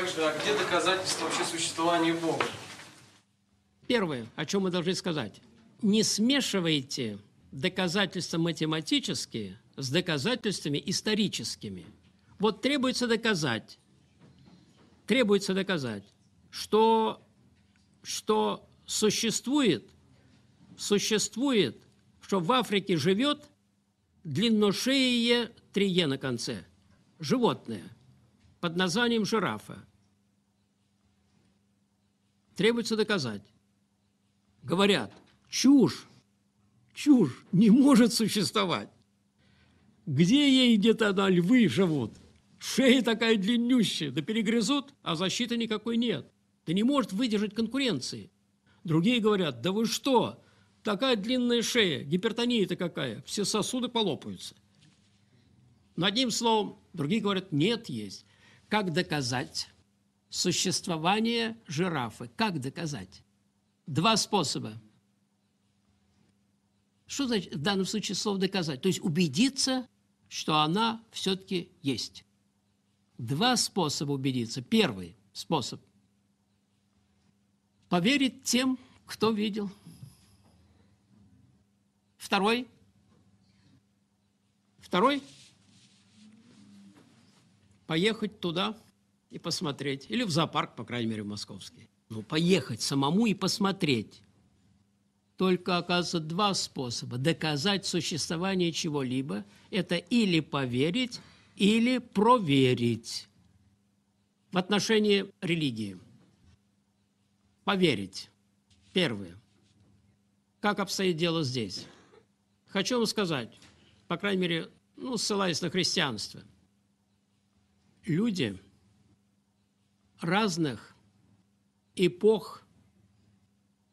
А где доказательства вообще существования Бога? Первое, о чем мы должны сказать. Не смешивайте доказательства математические с доказательствами историческими. Вот требуется доказать, требуется доказать, что, что существует, существует, что в Африке живет длинношеее трие на конце, животное – под названием жирафа. Требуется доказать. Говорят, чушь, чушь не может существовать. Где ей где-то на львы живут? Шея такая длиннющая, да перегрызут, а защиты никакой нет. Да не может выдержать конкуренции. Другие говорят, да вы что, такая длинная шея, гипертония-то какая, все сосуды полопаются. Над ним словом, другие говорят, нет, есть. Как доказать существование жирафы? Как доказать? Два способа. Что значит в данном случае слово «доказать»? То есть убедиться, что она все-таки есть. Два способа убедиться. Первый способ – поверить тем, кто видел. Второй – второй – поехать туда и посмотреть. Или в зоопарк, по крайней мере, в московский. Ну, поехать самому и посмотреть. Только, оказывается, два способа. Доказать существование чего-либо – это или поверить, или проверить. В отношении религии. Поверить. Первое. Как обстоит дело здесь? Хочу вам сказать, по крайней мере, ну, ссылаясь на христианство – люди разных эпох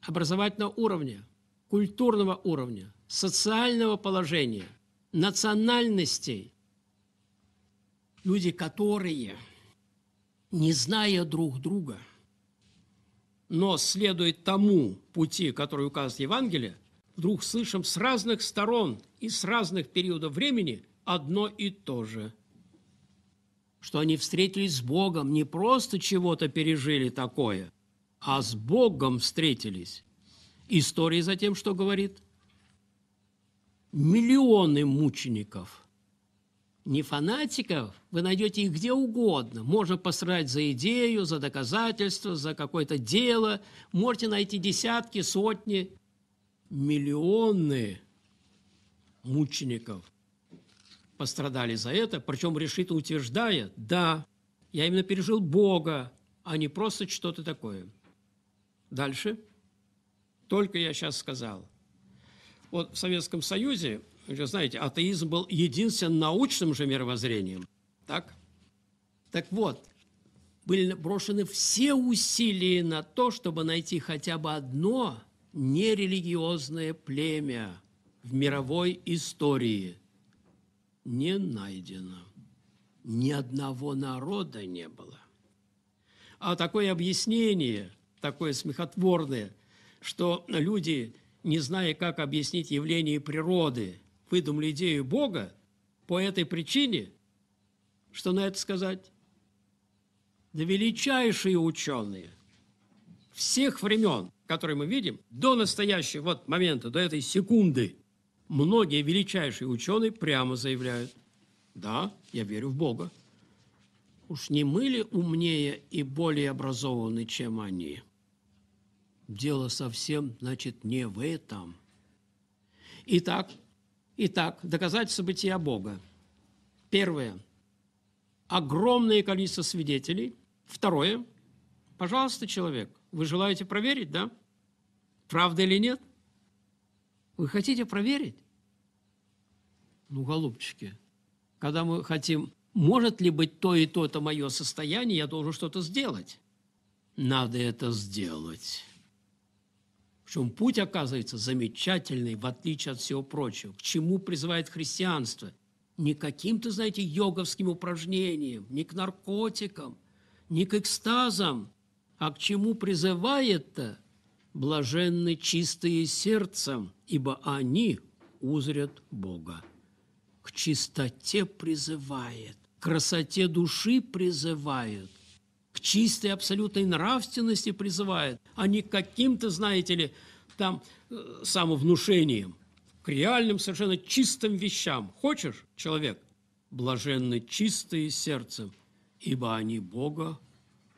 образовательного уровня, культурного уровня, социального положения, национальностей. Люди, которые, не зная друг друга, но следует тому пути, который указывает Евангелие, вдруг слышим с разных сторон и с разных периодов времени одно и то же – что они встретились с Богом, не просто чего-то пережили такое, а с Богом встретились. История затем что говорит? Миллионы мучеников. Не фанатиков, вы найдете их где угодно. Можно посрать за идею, за доказательство, за какое-то дело. Можете найти десятки, сотни, миллионы мучеников пострадали за это, причем решительно утверждая, да, я именно пережил Бога, а не просто что-то такое. Дальше. Только я сейчас сказал. Вот в Советском Союзе, вы знаете, атеизм был единственным научным же мировоззрением. Так? Так вот, были брошены все усилия на то, чтобы найти хотя бы одно нерелигиозное племя в мировой истории – не найдено. Ни одного народа не было. А такое объяснение, такое смехотворное, что люди, не зная, как объяснить явление природы, выдумали идею Бога по этой причине, что на это сказать? Да величайшие ученые всех времен, которые мы видим, до настоящего вот момента, до этой секунды – многие величайшие ученые прямо заявляют, да, я верю в Бога. Уж не мы ли умнее и более образованы, чем они? Дело совсем, значит, не в этом. Итак, итак, доказательство бытия Бога. Первое. Огромное количество свидетелей. Второе. Пожалуйста, человек, вы желаете проверить, да? Правда или нет? Вы хотите проверить? Ну, голубчики, когда мы хотим, может ли быть то и то это мое состояние, я должен что-то сделать. Надо это сделать. Причем путь оказывается замечательный, в отличие от всего прочего. К чему призывает христианство? Не к каким-то, знаете, йоговским упражнениям, не к наркотикам, не к экстазам, а к чему призывает-то Блаженны чистые сердцем, ибо они узрят Бога. К чистоте призывает, к красоте души призывает, к чистой абсолютной нравственности призывает, а не к каким-то, знаете ли, там э, самовнушением, к реальным, совершенно чистым вещам. Хочешь, человек? Блаженны чистые сердцем, ибо они Бога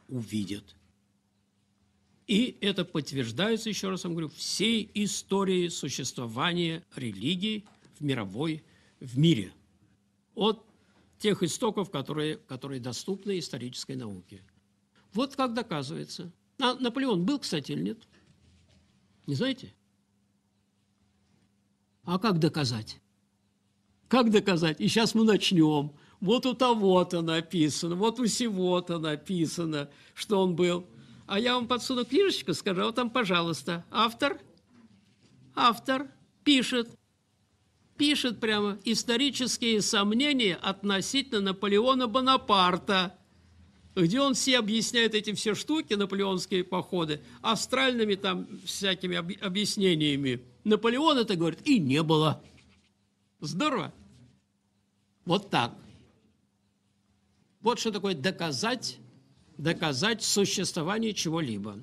увидят. И это подтверждается, еще раз вам говорю, всей историей существования религии в мировой, в мире. От тех истоков, которые, которые доступны исторической науке. Вот как доказывается. А Наполеон был, кстати, или нет? Не знаете? А как доказать? Как доказать? И сейчас мы начнем. Вот у того-то написано, вот у сего-то написано, что он был – а я вам подсуну книжечку, скажу, а вот там, пожалуйста, автор, автор пишет, пишет прямо исторические сомнения относительно Наполеона Бонапарта, где он все объясняет эти все штуки, наполеонские походы, астральными там всякими об, объяснениями. Наполеон это говорит, и не было. Здорово. Вот так. Вот что такое доказать доказать существование чего-либо.